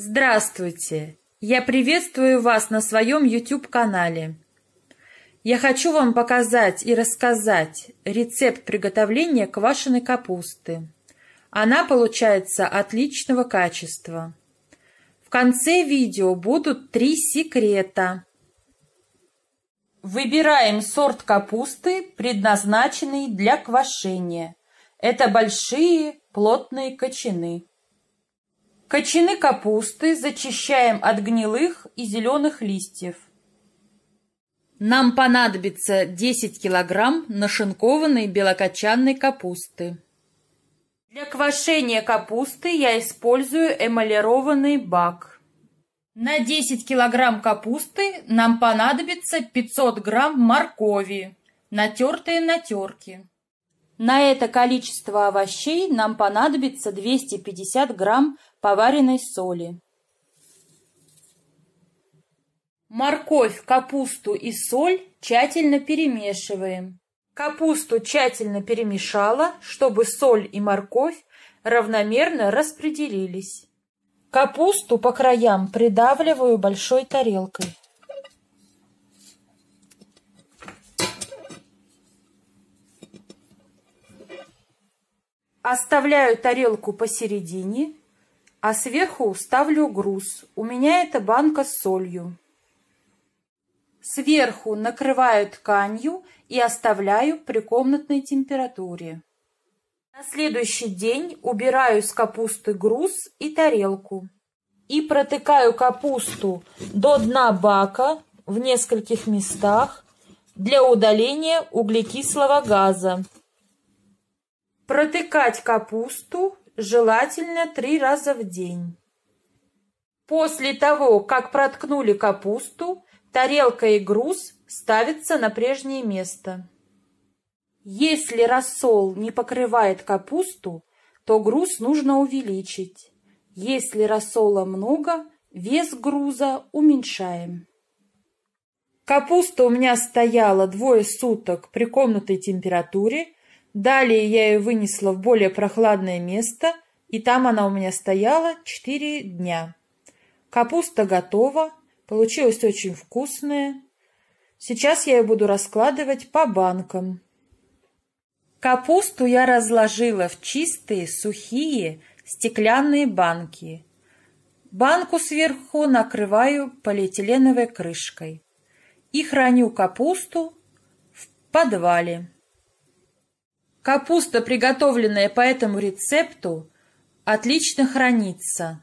Здравствуйте! Я приветствую вас на своем YouTube-канале. Я хочу вам показать и рассказать рецепт приготовления квашеной капусты. Она получается отличного качества. В конце видео будут три секрета. Выбираем сорт капусты, предназначенный для квашения. Это большие плотные кочаны. Кочаны капусты зачищаем от гнилых и зеленых листьев. Нам понадобится 10 килограмм нашинкованной белокочанной капусты. Для квашения капусты я использую эмалированный бак. На 10 килограмм капусты нам понадобится 500 грамм моркови, натертые на терке. На это количество овощей нам понадобится 250 грамм поваренной соли. Морковь, капусту и соль тщательно перемешиваем. Капусту тщательно перемешала, чтобы соль и морковь равномерно распределились. Капусту по краям придавливаю большой тарелкой. Оставляю тарелку посередине, а сверху ставлю груз. У меня это банка с солью. Сверху накрываю тканью и оставляю при комнатной температуре. На следующий день убираю с капусты груз и тарелку. И протыкаю капусту до дна бака в нескольких местах для удаления углекислого газа. Протыкать капусту желательно три раза в день. После того, как проткнули капусту, тарелка и груз ставятся на прежнее место. Если рассол не покрывает капусту, то груз нужно увеличить. Если рассола много, вес груза уменьшаем. Капуста у меня стояла двое суток при комнатной температуре Далее я ее вынесла в более прохладное место, и там она у меня стояла четыре дня. Капуста готова, получилась очень вкусная. Сейчас я ее буду раскладывать по банкам. Капусту я разложила в чистые, сухие, стеклянные банки. Банку сверху накрываю полиэтиленовой крышкой и храню капусту в подвале. Капуста, приготовленная по этому рецепту, отлично хранится.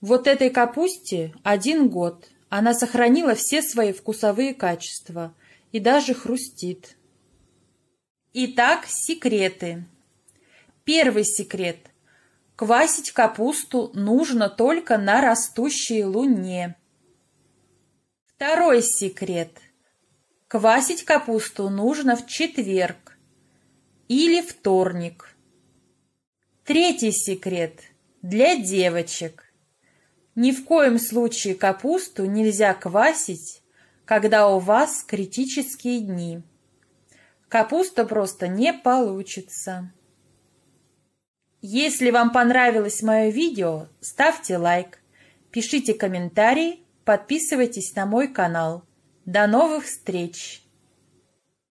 Вот этой капусте один год. Она сохранила все свои вкусовые качества и даже хрустит. Итак, секреты. Первый секрет. Квасить капусту нужно только на растущей луне. Второй секрет. Квасить капусту нужно в четверг или вторник. Третий секрет для девочек. Ни в коем случае капусту нельзя квасить, когда у вас критические дни. Капуста просто не получится. Если вам понравилось мое видео, ставьте лайк, пишите комментарии, подписывайтесь на мой канал. До новых встреч!